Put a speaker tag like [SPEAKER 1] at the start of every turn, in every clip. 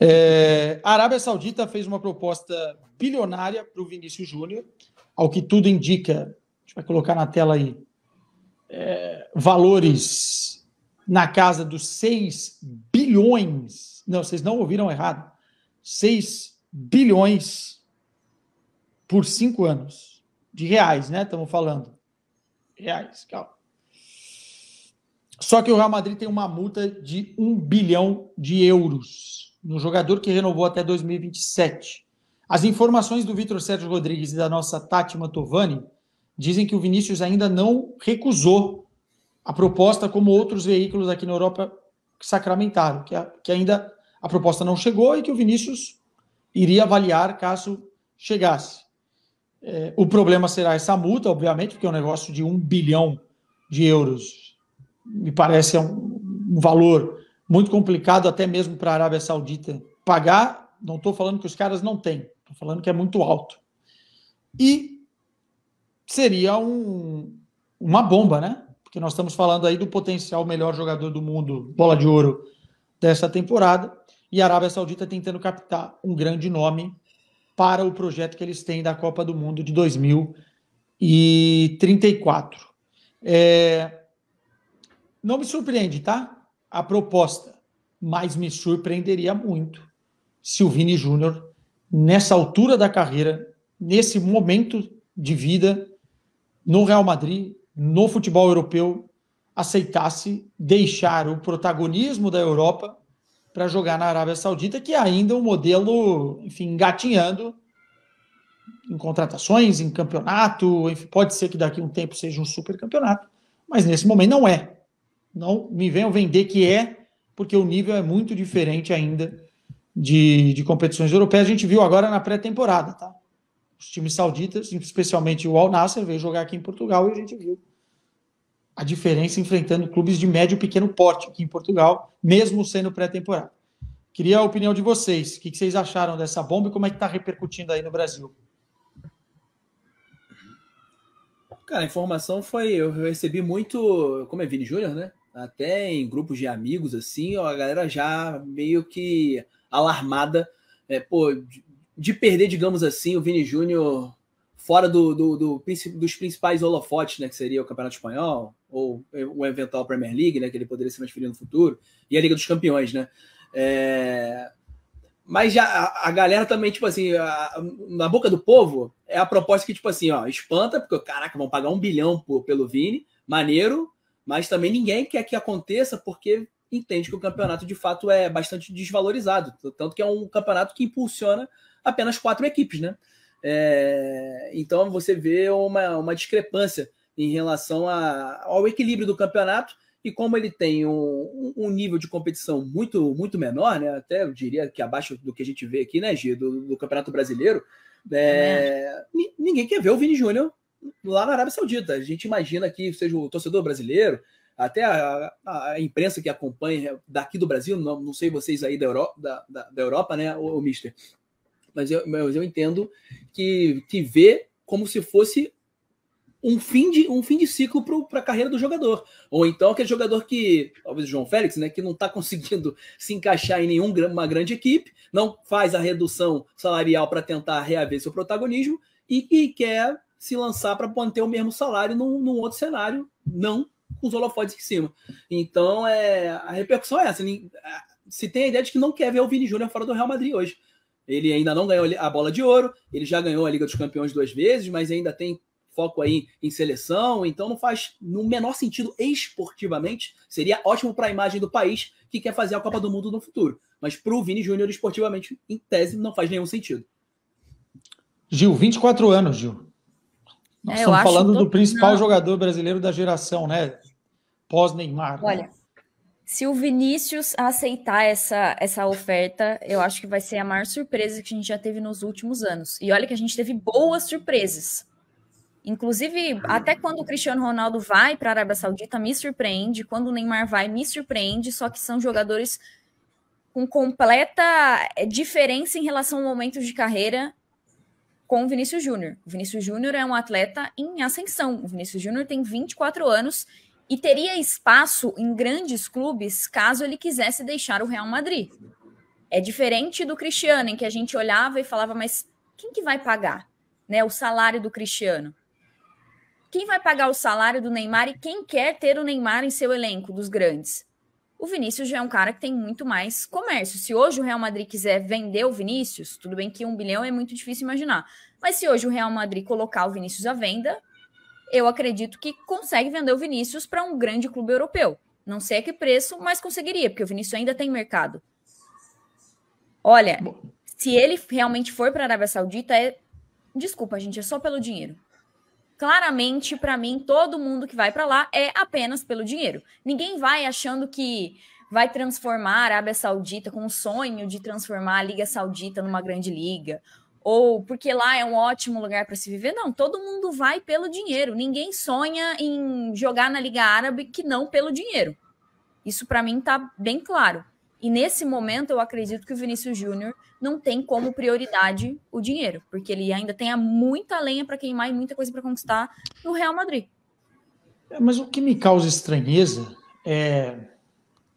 [SPEAKER 1] É, a Arábia Saudita fez uma proposta bilionária para o Vinícius Júnior, ao que tudo indica, a gente vai colocar na tela aí, é, valores na casa dos 6 bilhões. Não, vocês não ouviram errado. 6 bilhões por cinco anos. De reais, né? Estamos falando. Reais, calma. Só que o Real Madrid tem uma multa de 1 bilhão de euros um jogador que renovou até 2027. As informações do Vitor Sérgio Rodrigues e da nossa Tati Mantovani dizem que o Vinícius ainda não recusou a proposta, como outros veículos aqui na Europa sacramentaram, que, a, que ainda a proposta não chegou e que o Vinícius iria avaliar caso chegasse. É, o problema será essa multa, obviamente, porque é um negócio de um bilhão de euros. Me parece é um, um valor muito complicado até mesmo para a Arábia Saudita pagar. Não estou falando que os caras não têm, estou falando que é muito alto. E seria um, uma bomba, né? Porque nós estamos falando aí do potencial melhor jogador do mundo, bola de ouro dessa temporada, e a Arábia Saudita tentando captar um grande nome para o projeto que eles têm da Copa do Mundo de 2034. É... Não me surpreende, tá? a proposta, mas me surpreenderia muito se o Vini Júnior, nessa altura da carreira, nesse momento de vida, no Real Madrid, no futebol europeu, aceitasse deixar o protagonismo da Europa para jogar na Arábia Saudita, que é ainda um modelo, enfim, engatinhando em contratações, em campeonato, enfim, pode ser que daqui a um tempo seja um super campeonato, mas nesse momento não é. Não me venham vender que é, porque o nível é muito diferente ainda de, de competições europeias. A gente viu agora na pré-temporada, tá? Os times sauditas, especialmente o Al Nasser, veio jogar aqui em Portugal e a gente viu a diferença enfrentando clubes de médio e pequeno porte aqui em Portugal, mesmo sendo pré-temporada. Queria a opinião de vocês. O que vocês acharam dessa bomba e como é que está repercutindo aí no Brasil?
[SPEAKER 2] Cara, a informação foi. Eu recebi muito. Como é Vini Júnior, né? até em grupos de amigos, assim, ó, a galera já meio que alarmada, é, pô, de, de perder, digamos assim, o Vini Júnior fora do, do, do, dos principais holofotes, né, que seria o Campeonato Espanhol, ou é, o eventual Premier League, né, que ele poderia se transferir no futuro, e a Liga dos Campeões, né. É... Mas já a, a, galera também, tipo assim, a, na boca do povo, é a proposta que, tipo assim, ó, espanta, porque, caraca, vão pagar um bilhão por, pelo Vini, maneiro, mas também ninguém quer que aconteça porque entende que o campeonato de fato é bastante desvalorizado, tanto que é um campeonato que impulsiona apenas quatro equipes, né? É, então você vê uma, uma discrepância em relação a, ao equilíbrio do campeonato e como ele tem um, um, nível de competição muito muito menor, né? Até eu diria que abaixo do que a gente vê aqui, né, do, do Campeonato Brasileiro, é, é ninguém quer ver o Vini Júnior lá na Arábia Saudita. A gente imagina que seja o torcedor brasileiro, até a, a, a imprensa que acompanha daqui do Brasil, não, não sei vocês aí da Europa, da, da, da Europa né, o, Mister, mas eu, mas eu entendo que, que vê como se fosse um fim de, um fim de ciclo para a carreira do jogador. Ou então aquele jogador que, talvez o João Félix, né, que não está conseguindo se encaixar em nenhuma grande equipe, não faz a redução salarial para tentar reaver seu protagonismo e, e quer se lançar para manter o mesmo salário num, num, outro cenário, não com os holofotes em cima. Então, é, a repercussão é essa. Se tem a ideia de que não quer ver o Vini Júnior fora do Real Madrid hoje. Ele ainda não ganhou a bola de ouro, ele já ganhou a Liga dos Campeões duas vezes, mas ainda tem foco aí em seleção, então não faz no menor sentido esportivamente. Seria ótimo para a imagem do país que quer fazer a Copa do Mundo no futuro. Mas para o Vini Júnior, esportivamente, em tese, não faz nenhum sentido.
[SPEAKER 1] Gil, 24 anos, Gil.
[SPEAKER 3] Nós é, estamos falando do então principal não. jogador
[SPEAKER 1] brasileiro da geração, né? Pós-Neymar. Né? Olha, né?
[SPEAKER 3] se o Vinícius aceitar essa, essa oferta, eu acho que vai ser a maior surpresa que a gente já teve nos últimos anos. E olha que a gente teve boas surpresas. Inclusive, até quando o Cristiano Ronaldo vai para a Arábia Saudita, me surpreende. Quando o Neymar vai, me surpreende. Só que são jogadores com completa é, diferença em relação ao momento de carreira com o Vinícius Júnior. O Vinícius Júnior é um atleta em ascensão. O Vinícius Júnior tem 24 anos e teria espaço em grandes clubes caso ele quisesse deixar o Real Madrid. É diferente do Cristiano, em que a gente olhava e falava, mas quem que vai pagar né, o salário do Cristiano? Quem vai pagar o salário do Neymar e quem quer ter o Neymar em seu elenco dos grandes? o Vinícius já é um cara que tem muito mais comércio. Se hoje o Real Madrid quiser vender o Vinícius, tudo bem que um bilhão é muito difícil imaginar, mas se hoje o Real Madrid colocar o Vinícius à venda, eu acredito que consegue vender o Vinícius para um grande clube europeu. Não sei a que preço, mas conseguiria, porque o Vinícius ainda tem mercado. Olha, Bom. se ele realmente for para a Arábia Saudita, é... desculpa, gente, é só pelo dinheiro claramente, para mim, todo mundo que vai para lá é apenas pelo dinheiro. Ninguém vai achando que vai transformar a Arábia Saudita com o sonho de transformar a Liga Saudita numa grande liga, ou porque lá é um ótimo lugar para se viver. Não, todo mundo vai pelo dinheiro. Ninguém sonha em jogar na Liga Árabe que não pelo dinheiro. Isso para mim está bem claro. E nesse momento, eu acredito que o Vinícius Júnior não tem como prioridade o dinheiro, porque ele ainda tem muita lenha para queimar e muita coisa para conquistar no Real Madrid.
[SPEAKER 1] É, mas o que me causa estranheza é,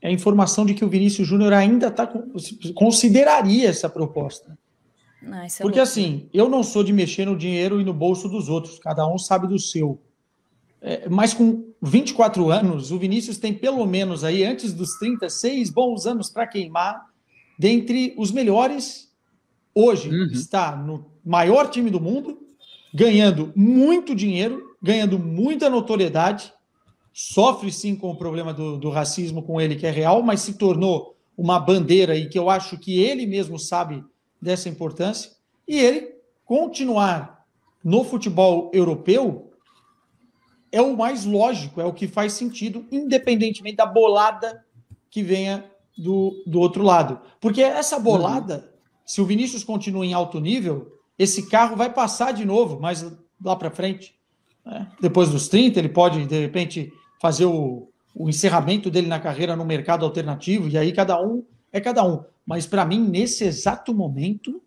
[SPEAKER 1] é a informação de que o Vinícius Júnior ainda tá, consideraria essa proposta.
[SPEAKER 3] Não, ah, é porque louco. assim,
[SPEAKER 1] eu não sou de mexer no dinheiro e no bolso dos outros, cada um sabe do seu. É, mas com 24 anos, o Vinícius tem pelo menos aí, antes dos 36, bons anos para queimar, dentre os melhores. Hoje uhum. está no maior time do mundo, ganhando muito dinheiro, ganhando muita notoriedade. Sofre sim com o problema do, do racismo com ele, que é real, mas se tornou uma bandeira e que eu acho que ele mesmo sabe dessa importância. E ele continuar no futebol europeu é o mais lógico, é o que faz sentido, independentemente da bolada que venha do, do outro lado. Porque essa bolada, uhum. se o Vinícius continua em alto nível, esse carro vai passar de novo, mas lá para frente. Né? Depois dos 30, ele pode, de repente, fazer o, o encerramento dele na carreira no mercado alternativo, e aí cada um é cada um. Mas para mim, nesse exato momento,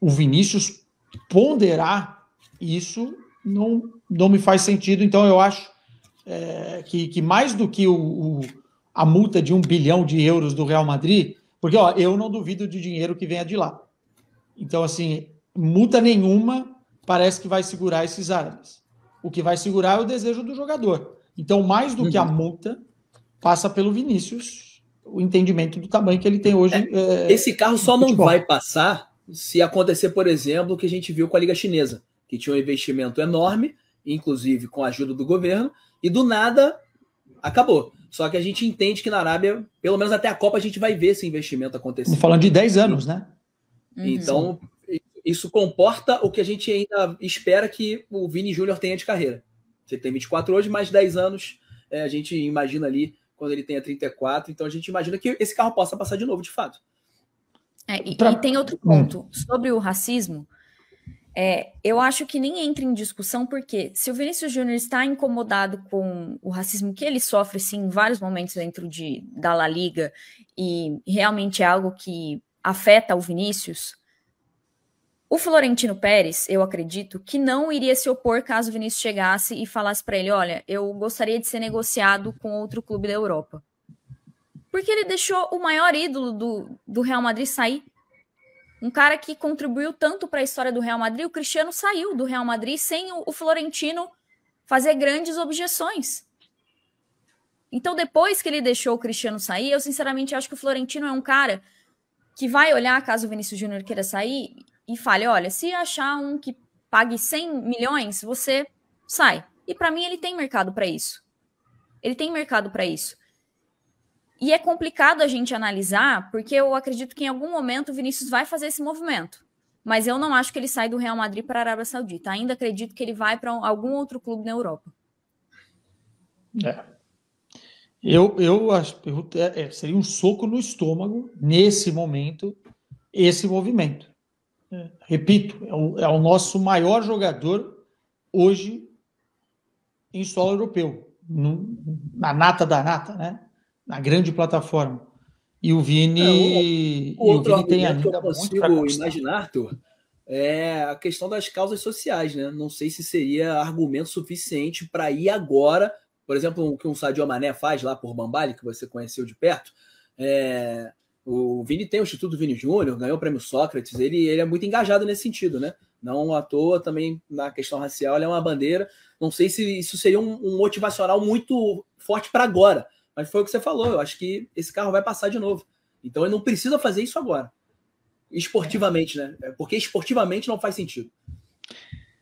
[SPEAKER 1] o Vinícius ponderar isso não, não me faz sentido. Então, eu acho é, que, que mais do que o, o, a multa de um bilhão de euros do Real Madrid, porque ó, eu não duvido de dinheiro que venha de lá. Então, assim, multa nenhuma parece que vai segurar esses árabes. O que vai segurar é o desejo do jogador. Então, mais do uhum. que a uhum. multa, passa pelo Vinícius o entendimento do tamanho que ele tem hoje. É, é, esse
[SPEAKER 2] carro só não vai passar se acontecer, por exemplo, o que a gente viu com a Liga Chinesa que tinha um investimento enorme, inclusive com a ajuda do governo, e do nada acabou. Só que a gente entende que na Arábia, pelo menos até a Copa, a gente vai ver esse investimento acontecer. Falando de 10
[SPEAKER 1] anos, né? Uhum. Então,
[SPEAKER 2] uhum. isso comporta o que a gente ainda espera que o Vini Júnior tenha de carreira. Ele tem 24 hoje, mais 10 anos, é, a gente imagina ali quando ele tenha 34. Então, a gente imagina que esse carro possa passar de novo, de fato.
[SPEAKER 3] É, e, pra... e, tem outro hum. ponto. Sobre o racismo, é, eu acho que nem entra em discussão, porque se o Vinícius Júnior está incomodado com o racismo que ele sofre, sim, em vários momentos dentro de, da La Liga, e realmente é algo que afeta o Vinícius, o Florentino Pérez, eu acredito, que não iria se opor caso o Vinícius chegasse e falasse para ele: olha, eu gostaria de ser negociado com outro clube da Europa. Porque ele deixou o maior ídolo do, do Real Madrid sair um cara que contribuiu tanto para a história do Real Madrid, o Cristiano saiu do Real Madrid sem o, Florentino fazer grandes objeções. Então, depois que ele deixou o Cristiano sair, eu sinceramente acho que o Florentino é um cara que vai olhar caso o Vinícius Júnior queira sair e fale: olha, se achar um que pague 100 milhões, você sai. E para mim, ele tem mercado para isso. Ele tem mercado para isso. E é complicado a gente analisar, porque eu acredito que em algum momento o Vinícius vai fazer esse movimento. Mas eu não acho que ele sai do Real Madrid para a Arábia Saudita. Ainda acredito que ele vai para algum outro clube na Europa.
[SPEAKER 1] É. Eu, eu acho é, é, seria um soco no estômago, nesse momento, esse movimento. É. Repito, é o, é o nosso maior jogador hoje em solo europeu, no, na nata da nata, né? na grande plataforma. E o Vini, é, o, outro e o Vini tem ainda que
[SPEAKER 2] eu consigo imaginar, Arthur, é a questão das causas sociais, né? Não sei se seria argumento suficiente para ir agora, por exemplo, o que um Sadio Mané faz lá por Bambali, que você conheceu de perto. É, o Vini tem o Instituto Vini Júnior, ganhou o prêmio Sócrates, ele, ele é muito engajado nesse sentido, né? Não à toa também na questão racial, ele é uma bandeira. Não sei se isso seria um, um motivacional muito forte para agora mas foi o que você falou. Eu acho que esse carro vai passar de novo. Então ele não precisa fazer isso agora. Esportivamente, né? É, porque esportivamente não faz sentido.